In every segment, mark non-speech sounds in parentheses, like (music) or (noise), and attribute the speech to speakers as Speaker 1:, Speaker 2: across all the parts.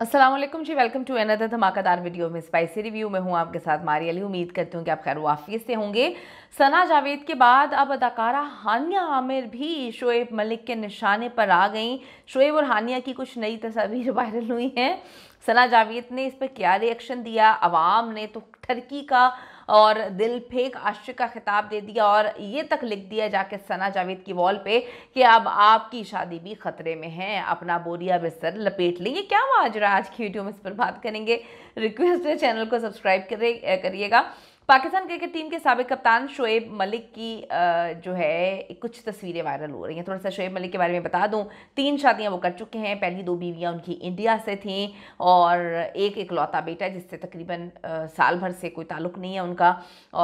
Speaker 1: Aslam ji welcome to another धमाकेदार video में spicy review में हूँ आपके साथ मारी अली उम्मीद करती हूँ कि आप खैर वाफियत से होंगे सना जावेद के बाद अब अदाकारा हानिया आमिर भी शोएब मलिक के निशाने पर आ गई शोएब और हानिया की कुछ नई तस्वीर वायरल हुई हैं सना जावेद ने इस पर क्या रिएक्शन दिया आवाम ने तो ठरकी का और दिल फेंक आश्चर्य का खिताब दे दिया और ये तक लिख दिया जाके सना जावेद की वॉल पे कि अब आपकी शादी भी खतरे में है अपना बोरिया बिस्तर लपेट लेंगे क्या आज रहा आज की वीडियो में इस पर बात करेंगे रिक्वेस्ट है चैनल को सब्सक्राइब करिएगा पाकिस्तान क्रिकेट टीम के सबक कप्तान शोएब मलिक की जो है कुछ तस्वीरें वायरल हो रही हैं थोड़ा सा शोएब मलिक के बारे में बता दूं तीन शादियां वो कर चुके हैं पहली दो बीवियां उनकी इंडिया से थीं और एक इकलौता बेटा जिससे तकरीबन साल भर से कोई ताल्लुक नहीं है उनका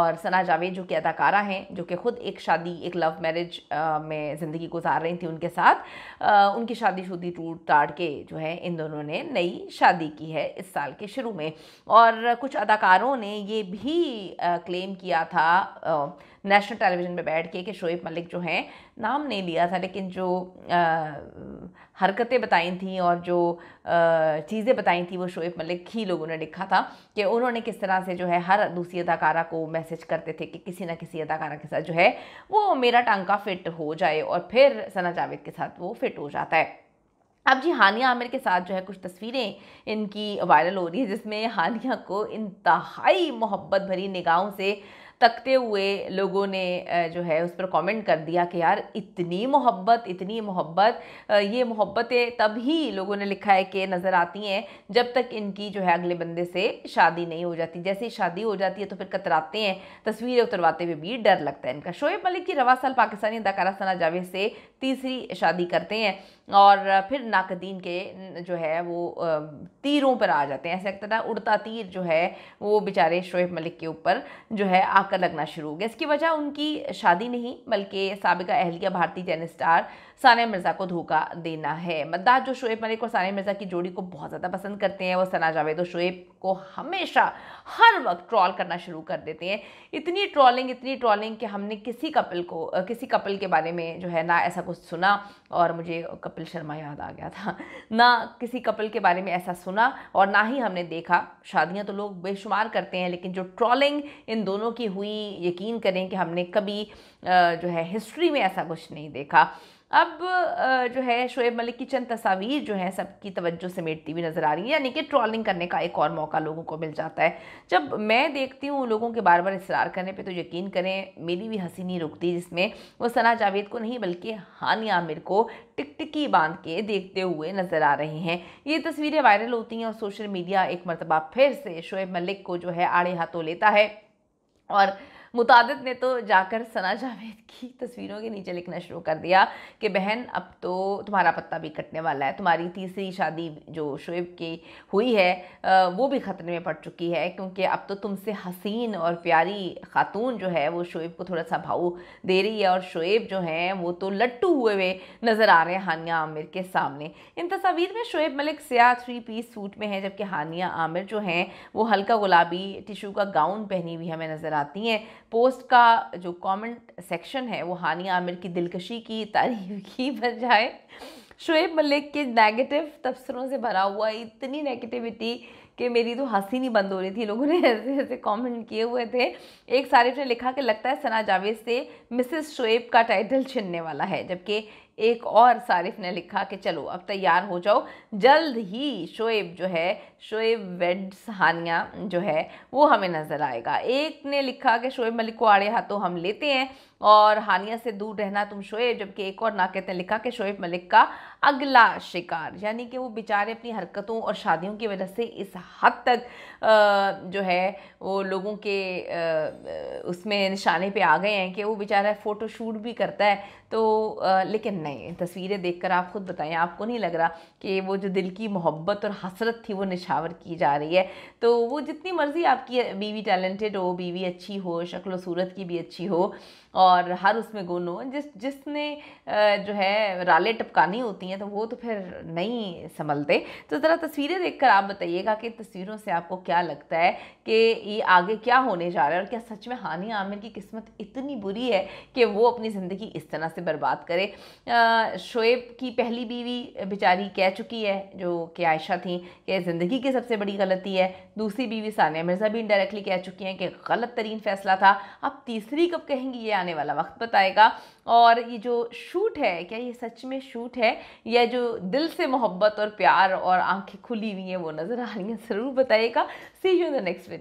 Speaker 1: और सना जावेद जो कि अदाकारा हैं जो कि ख़ुद एक शादी एक लव मैरिज में ज़िंदगी गुजार रही थी उनके साथ उनकी शादी शुदी टूट टाट के जो है इन दोनों ने नई शादी की है इस साल के शुरू में और कुछ अदाकारों ने ये भी क्लेम किया था नेशनल टेलीविज़न पे बैठ के कि शोएब मलिक जो हैं नाम नहीं लिया था लेकिन जो हरकतें बताई थी और जो चीज़ें बताई थी वो शोएब मलिक ही लोगों ने लिखा था कि उन्होंने किस तरह से जो है हर दूसरी अदाकारा को मैसेज करते थे कि किसी ना किसी अदाकारा के साथ जो है वो मेरा टांका फिट हो जाए और फिर सना जावेद के साथ वो फिट हो जाता है अब जी हानिया आमिर के साथ जो है कुछ तस्वीरें इनकी वायरल हो रही है जिसमें हानिया को इंतहाई मोहब्बत भरी निगाहों से तकते हुए लोगों ने जो है उस पर कमेंट कर दिया कि यार इतनी मोहब्बत इतनी मोहब्बत ये मोहब्बतें तभी लोगों ने लिखा है कि नज़र आती हैं जब तक इनकी जो है अगले बंदे से शादी नहीं हो जाती जैसे ही शादी हो जाती है तो फिर कतराते हैं तस्वीरें उतरवाते हुए भी डर लगता है इनका शोएब मलिक की रवा साल पाकिस्तानी अदाकारा सना जावेद से तीसरी शादी करते हैं और फिर नाकदीन के जो है वो तीरों पर आ जाते हैं ऐसा लगता था उड़ता तीर जो है वो बेचारे शोएब मलिक के ऊपर जो है आकर लगना शुरू हो गया इसकी वजह उनकी शादी नहीं बल्कि सबका अहलिया भारतीय जैन स्टार सानिया मिर्ज़ा को धोखा देना है मद्दाह जो शोएब मलिक और सानिया मिर्ज़ा की जोड़ी को बहुत ज़्यादा पसंद करते हैं वो सना जावेद और शोएब को हमेशा हर वक्त ट्रॉल करना शुरू कर देते हैं इतनी ट्रॉलिंग इतनी ट्रॉलिंग कि हमने किसी कपल को किसी कपल के बारे में जो है ना ऐसा कुछ सुना और मुझे कपल कपिल शर्मा याद आ गया था (laughs) ना किसी कपिल के बारे में ऐसा सुना और ना ही हमने देखा शादियां तो लोग बेशुमार करते हैं लेकिन जो ट्रॉलिंग इन दोनों की हुई यकीन करें कि हमने कभी जो है हिस्ट्री में ऐसा कुछ नहीं देखा अब जो है शोएब मलिक की चंद तस्वीर जो है सबकी तवज्जो समेटती हुई नज़र आ रही है यानी कि ट्रॉलिंग करने का एक और मौका लोगों को मिल जाता है जब मैं देखती हूँ लोगों के बार बार इसरार करने पे तो यकीन करें मेरी भी हंसी नहीं रुकती जिसमें वो सना जावेद को नहीं बल्कि हानि आमिर को टिकटिकी बांध के देखते हुए नज़र आ रहे हैं ये तस्वीरें वायरल होती हैं और सोशल मीडिया एक मरतबा फिर से शोएब मलिक को जो है आड़े हाथों लेता है और मुताद ने तो जाकर सना जावेद की तस्वीरों के नीचे लिखना शुरू कर दिया कि बहन अब तो तुम्हारा पत्ता भी कटने वाला है तुम्हारी तीसरी शादी जो शुएब की हुई है वो भी ख़तरे में पड़ चुकी है क्योंकि अब तो तुमसे हसीन और प्यारी खातून जो है वो शुएब को थोड़ा सा भाव दे रही है और शुएब जो हैं वो तो लट्टू हुए हुए नज़र आ रहे हैं हानिया आमिर के सामने इन तस्वीर में शुएब मलिक सियाह थ्री पीस सूट में है जबकि हानिया आमिर जो हैं वो हल्का गुलाबी टिशू का गाउन पहनी हुई हमें नज़र आती हैं पोस्ट का जो कमेंट सेक्शन है वो हानिया आमिर की दिलकशी की तारीफ (laughs) की बजाय शुएब मलिक के नेगेटिव तबसरों से भरा हुआ इतनी नेगेटिविटी कि मेरी तो हंसी नहीं बंद हो रही थी लोगों ने (laughs) ऐसे ऐसे कमेंट किए हुए थे एक सारिफ ने लिखा कि लगता है सना जावेद से मिसेस शुएब का टाइटल छिनने वाला है जबकि एक और सारिफ ने लिखा कि चलो अब तैयार हो जाओ जल्द ही शोएब जो है शोएब वेड्स हानिया जो है वो हमें नज़र आएगा एक ने लिखा कि शोएब मलिक को आड़े हाथों हम लेते हैं और हानिया से दूर रहना तुम शोएब जबकि एक और कहते हैं लिखा कि शोएब मलिक का अगला शिकार यानी कि वो बेचारे अपनी हरकतों और शादियों की वजह से इस हद तक जो है वो लोगों के उसमें निशाने पे आ गए हैं कि वो बेचारा फ़ोटो शूट भी करता है तो लेकिन नहीं तस्वीरें देखकर आप ख़ुद बताएं आपको नहीं लग रहा कि वो जो दिल की मोहब्बत और हसरत थी वो निशावर की जा रही है तो वो जितनी मर्ज़ी आपकी बीवी टैलेंटेड हो बीवी अच्छी हो शक्ल सूरत की भी अच्छी हो और और हर उसमें हो जिस जिसने जो है राले टपकानी होती हैं तो वो तो फिर नहीं संभलते तो ज़रा तस्वीरें देखकर आप बताइएगा कि तस्वीरों से आपको क्या लगता है कि ये आगे क्या होने जा रहा है और क्या सच में हानि आमिर की किस्मत इतनी बुरी है कि वो अपनी ज़िंदगी इस तरह से बर्बाद करे शोएब की पहली बीवी बेचारी कह चुकी है जो कि आयशा थी कि ज़िंदगी की सबसे बड़ी गलती है दूसरी बीवी सानिया मिर्ज़ा भी इनडायरेक्टली कह चुकी हैं कि गलत तरीन फैसला था अब तीसरी कब कहेंगी ये आने वाला वक्त बताएगा और ये जो शूट है क्या ये सच में शूट है या जो दिल से मोहब्बत और प्यार और आंखें खुली हुई हैं वो नज़र आ रही हैं ज़रूर बताइएगा see you in the next